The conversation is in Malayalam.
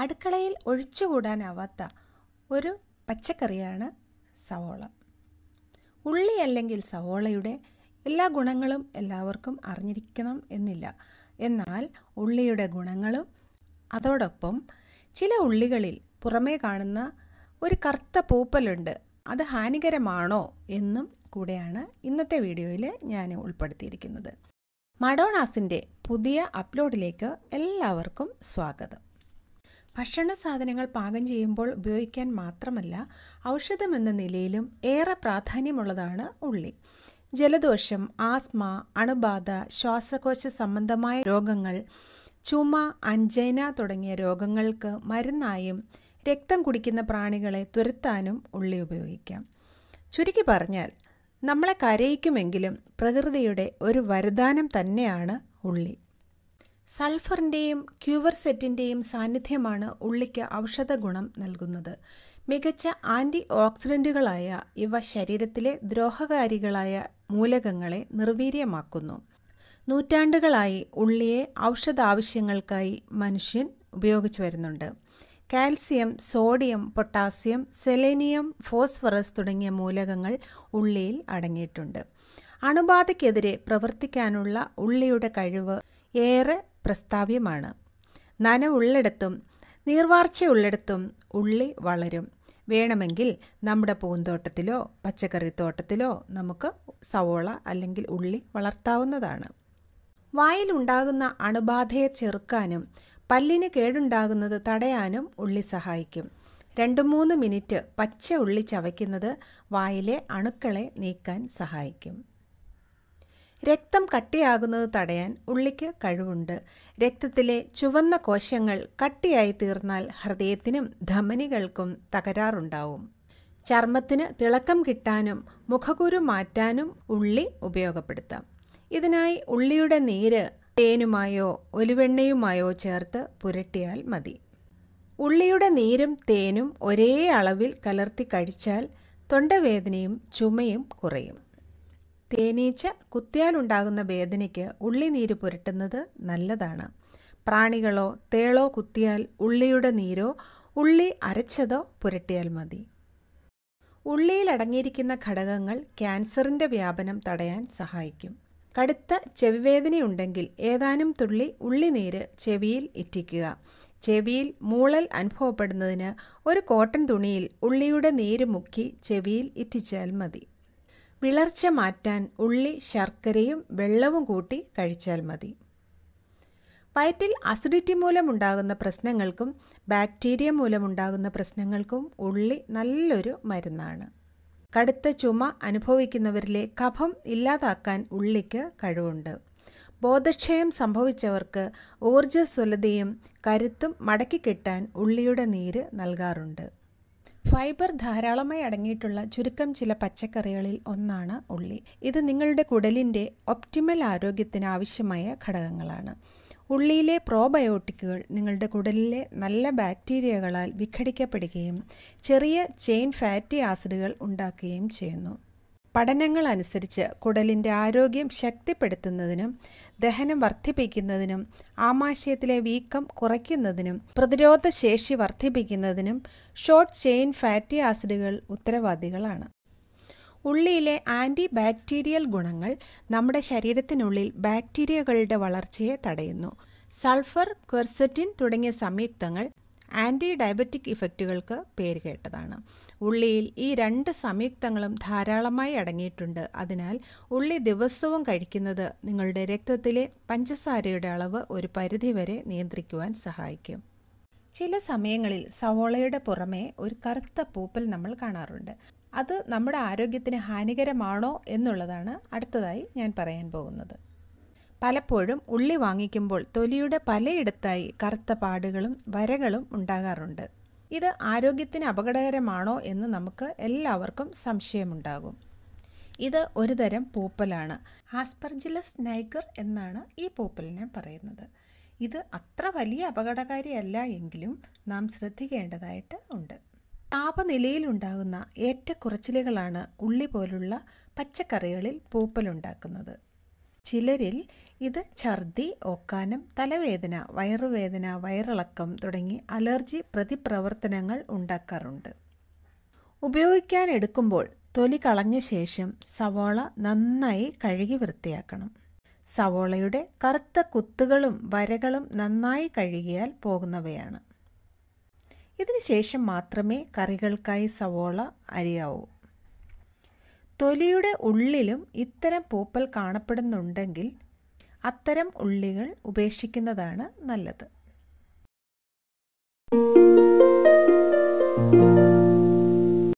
അടുക്കളയിൽ ഒഴിച്ചുകൂടാനാവാത്ത ഒരു പച്ചക്കറിയാണ് സവോള ഉള്ളി അല്ലെങ്കിൽ സവോളയുടെ എല്ലാ ഗുണങ്ങളും എല്ലാവർക്കും അറിഞ്ഞിരിക്കണം എന്നില്ല എന്നാൽ ഉള്ളിയുടെ ഗുണങ്ങളും അതോടൊപ്പം ചില ഉള്ളികളിൽ പുറമേ കാണുന്ന ഒരു കറുത്ത പൂപ്പലുണ്ട് അത് ഹാനികരമാണോ എന്നും കൂടെയാണ് ഇന്നത്തെ വീഡിയോയിൽ ഞാൻ ഉൾപ്പെടുത്തിയിരിക്കുന്നത് മഡോണാസിൻ്റെ പുതിയ അപ്ലോഡിലേക്ക് എല്ലാവർക്കും സ്വാഗതം ഭക്ഷണ സാധനങ്ങൾ പാകം ചെയ്യുമ്പോൾ ഉപയോഗിക്കാൻ മാത്രമല്ല ഔഷധമെന്ന നിലയിലും ഏറെ പ്രാധാന്യമുള്ളതാണ് ഉള്ളി ജലദോഷം ആസ്മ അണുബാധ ശ്വാസകോശ സംബന്ധമായ രോഗങ്ങൾ ചുമ അഞ്ചൈന തുടങ്ങിയ രോഗങ്ങൾക്ക് മരുന്നായും രക്തം കുടിക്കുന്ന പ്രാണികളെ തുരത്താനും ഉള്ളി ഉപയോഗിക്കാം ചുരുക്കി പറഞ്ഞാൽ നമ്മളെ കരയിക്കുമെങ്കിലും പ്രകൃതിയുടെ ഒരു വരദാനം തന്നെയാണ് ഉള്ളി സൾഫറിൻ്റെയും ക്യൂവർസെറ്റിൻ്റെയും സാന്നിധ്യമാണ് ഉള്ളിക്ക് ഔഷധ ഗുണം നൽകുന്നത് മികച്ച ആൻറ്റി ഓക്സിഡൻറ്റുകളായ ഇവ ശരീരത്തിലെ ദ്രോഹകാരികളായ മൂലകങ്ങളെ നിർവീര്യമാക്കുന്നു നൂറ്റാണ്ടുകളായി ഉള്ളിയെ ഔഷധ ആവശ്യങ്ങൾക്കായി മനുഷ്യൻ ഉപയോഗിച്ചു വരുന്നുണ്ട് calcium sodium potassium selenium phosphorus തുടങ്ങിയ മൂലകങ്ങൾ ഉള്ളിയിൽ അടങ്ങിയിട്ടുണ്ട് അണുബാധയ്ക്കെതിരെ പ്രവർത്തിക്കാനുള്ള ഉള്ളിയുടെ കഴിവ് ഏറെ പ്രസ്താവ്യമാണ് നീർവാർച്ച നീർവാർച്ചയുള്ളിടത്തും ഉള്ളി വളരും വേണമെങ്കിൽ നമ്മുടെ പൂന്തോട്ടത്തിലോ പച്ചക്കറിത്തോട്ടത്തിലോ നമുക്ക് സവോള അല്ലെങ്കിൽ ഉള്ളി വളർത്താവുന്നതാണ് വായിലുണ്ടാകുന്ന അണുബാധയെ ചെറുക്കാനും പല്ലിന് കേടുണ്ടാകുന്നത് തടയാനും ഉള്ളി സഹായിക്കും രണ്ട് മൂന്ന് മിനിറ്റ് പച്ച ഉള്ളി ചവയ്ക്കുന്നത് വായിലെ അണുക്കളെ നീക്കാൻ സഹായിക്കും രക്തം കട്ടിയാകുന്നത് തടയാൻ ഉള്ളിക്ക് കഴിവുണ്ട് രക്തത്തിലെ ചുവന്ന കോശങ്ങൾ കട്ടിയായി തീർന്നാൽ ഹൃദയത്തിനും ധമനികൾക്കും തകരാറുണ്ടാവും ചർമ്മത്തിന് തിളക്കം കിട്ടാനും മുഖകുരു മാറ്റാനും ഉള്ളി ഉപയോഗപ്പെടുത്താം ഇതിനായി ഉള്ളിയുടെ നീര് തേനുമായോ ഒലിവെണ്ണയുമായോ ചേർത്ത് പുരട്ടിയാൽ മതി ഉള്ളിയുടെ നീരും തേനും ഒരേ അളവിൽ കലർത്തി കഴിച്ചാൽ തൊണ്ടവേദനയും ചുമയും കുറയും തേനീച്ച കുത്തിയാലുണ്ടാകുന്ന വേദനയ്ക്ക് ഉള്ളിനീര് പുരട്ടുന്നത് നല്ലതാണ് പ്രാണികളോ തേളോ കുത്തിയാൽ ഉള്ളിയുടെ നീരോ ഉള്ളി അരച്ചതോ പുരട്ടിയാൽ മതി ഉള്ളിയിൽ അടങ്ങിയിരിക്കുന്ന ഘടകങ്ങൾ ക്യാൻസറിൻ്റെ വ്യാപനം തടയാൻ സഹായിക്കും കടുത്ത ചെവിവേദനയുണ്ടെങ്കിൽ ഏതാനും തുള്ളി ഉള്ളിനീര് ചെവിയിൽ ഇറ്റിക്കുക ചെവിയിൽ മൂളൽ അനുഭവപ്പെടുന്നതിന് ഒരു കോട്ടൺ തുണിയിൽ ഉള്ളിയുടെ നീര് മുക്കി ചെവിയിൽ ഇറ്റിച്ചാൽ മതി വിളർച്ച മാറ്റാൻ ഉള്ളി ശർക്കരയും വെള്ളവും കൂട്ടി കഴിച്ചാൽ മതി വയറ്റിൽ അസിഡിറ്റി മൂലമുണ്ടാകുന്ന പ്രശ്നങ്ങൾക്കും ബാക്ടീരിയ മൂലമുണ്ടാകുന്ന പ്രശ്നങ്ങൾക്കും ഉള്ളി നല്ലൊരു മരുന്നാണ് കടുത്ത ചുമ അനുഭവിക്കുന്നവരിലെ കഫം ഇല്ലാതാക്കാൻ ഉള്ളിക്ക് കഴിവുണ്ട് ബോധക്ഷയം സംഭവിച്ചവർക്ക് ഊർജ്ജസ്വലതയും കരുത്തും മടക്കിക്കിട്ടാൻ ഉള്ളിയുടെ നീര് നൽകാറുണ്ട് ഫൈബർ ധാരാളമായി അടങ്ങിയിട്ടുള്ള ചുരുക്കം ചില പച്ചക്കറികളിൽ ഒന്നാണ് ഉള്ളി ഇത് നിങ്ങളുടെ കുടലിൻ്റെ ഒപ്റ്റിമൽ ആരോഗ്യത്തിന് ആവശ്യമായ ഘടകങ്ങളാണ് ഉള്ളിയിലെ പ്രോബയോട്ടിക്കുകൾ നിങ്ങളുടെ കുടലിലെ നല്ല ബാക്ടീരിയകളാൽ വിഘടിക്കപ്പെടുകയും ചെറിയ ചെയിൻ ഫാറ്റി ആസിഡുകൾ ഉണ്ടാക്കുകയും ചെയ്യുന്നു പഠനങ്ങൾ അനുസരിച്ച് കുടലിൻ്റെ ആരോഗ്യം ശക്തിപ്പെടുത്തുന്നതിനും ദഹനം വർദ്ധിപ്പിക്കുന്നതിനും ആമാശയത്തിലെ വീക്കം കുറയ്ക്കുന്നതിനും പ്രതിരോധശേഷി വർദ്ധിപ്പിക്കുന്നതിനും ഷോർട്ട് ചെയിൻ ഫാറ്റി ആസിഡുകൾ ഉത്തരവാദികളാണ് ഉള്ളിയിലെ ആൻറ്റി ബാക്ടീരിയൽ ഗുണങ്ങൾ നമ്മുടെ ശരീരത്തിനുള്ളിൽ ബാക്ടീരിയകളുടെ വളർച്ചയെ തടയുന്നു സൾഫർ ക്വെർസറ്റിൻ തുടങ്ങിയ സംയുക്തങ്ങൾ ആൻറ്റി ഡയബറ്റിക് ഇഫക്റ്റുകൾക്ക് പേര് കേട്ടതാണ് ഉള്ളിയിൽ ഈ രണ്ട് സംയുക്തങ്ങളും ധാരാളമായി അടങ്ങിയിട്ടുണ്ട് അതിനാൽ ഉള്ളി ദിവസവും കഴിക്കുന്നത് നിങ്ങളുടെ രക്തത്തിലെ പഞ്ചസാരയുടെ അളവ് ഒരു പരിധിവരെ നിയന്ത്രിക്കുവാൻ സഹായിക്കും ചില സമയങ്ങളിൽ സവോളയുടെ പുറമേ ഒരു കറുത്ത പൂപ്പൽ നമ്മൾ കാണാറുണ്ട് അത് നമ്മുടെ ആരോഗ്യത്തിന് ഹാനികരമാണോ എന്നുള്ളതാണ് അടുത്തതായി ഞാൻ പറയാൻ പോകുന്നത് പലപ്പോഴും ഉള്ളി വാങ്ങിക്കുമ്പോൾ തൊലിയുടെ പലയിടത്തായി കറുത്ത പാടുകളും വരകളും ഉണ്ടാകാറുണ്ട് ഇത് ആരോഗ്യത്തിന് അപകടകരമാണോ എന്ന് നമുക്ക് എല്ലാവർക്കും സംശയമുണ്ടാകും ഇത് ഒരുതരം പൂപ്പലാണ് ആസ്പർജിലസ് നൈഗർ എന്നാണ് ഈ പൂപ്പലിനെ പറയുന്നത് ഇത് അത്ര വലിയ അപകടകാരിയല്ല എങ്കിലും നാം ശ്രദ്ധിക്കേണ്ടതായിട്ട് ഉണ്ട് താപനിലയിലുണ്ടാകുന്ന ഏറ്റക്കുറച്ചിലുകളാണ് ഉള്ളി പോലുള്ള പച്ചക്കറികളിൽ പൂപ്പലുണ്ടാക്കുന്നത് ചിലരിൽ ഇത് ഛർദി ഓക്കാനം തലവേദന വയറുവേദന വയറിളക്കം തുടങ്ങി അലർജി പ്രതിപ്രവർത്തനങ്ങൾ ഉണ്ടാക്കാറുണ്ട് ഉപയോഗിക്കാൻ എടുക്കുമ്പോൾ തൊലി കളഞ്ഞ ശേഷം സവോള നന്നായി കഴുകി വൃത്തിയാക്കണം സവോളയുടെ കറുത്ത കുത്തുകളും വരകളും നന്നായി കഴുകിയാൽ പോകുന്നവയാണ് ഇതിനുശേഷം മാത്രമേ കറികൾക്കായി സവോള അരിയാവൂ തൊലിയുടെ ഉള്ളിലും ഇത്തരം പൂപ്പൽ കാണപ്പെടുന്നുണ്ടെങ്കിൽ അത്തരം ഉള്ളികൾ ഉപേക്ഷിക്കുന്നതാണ് നല്ലത്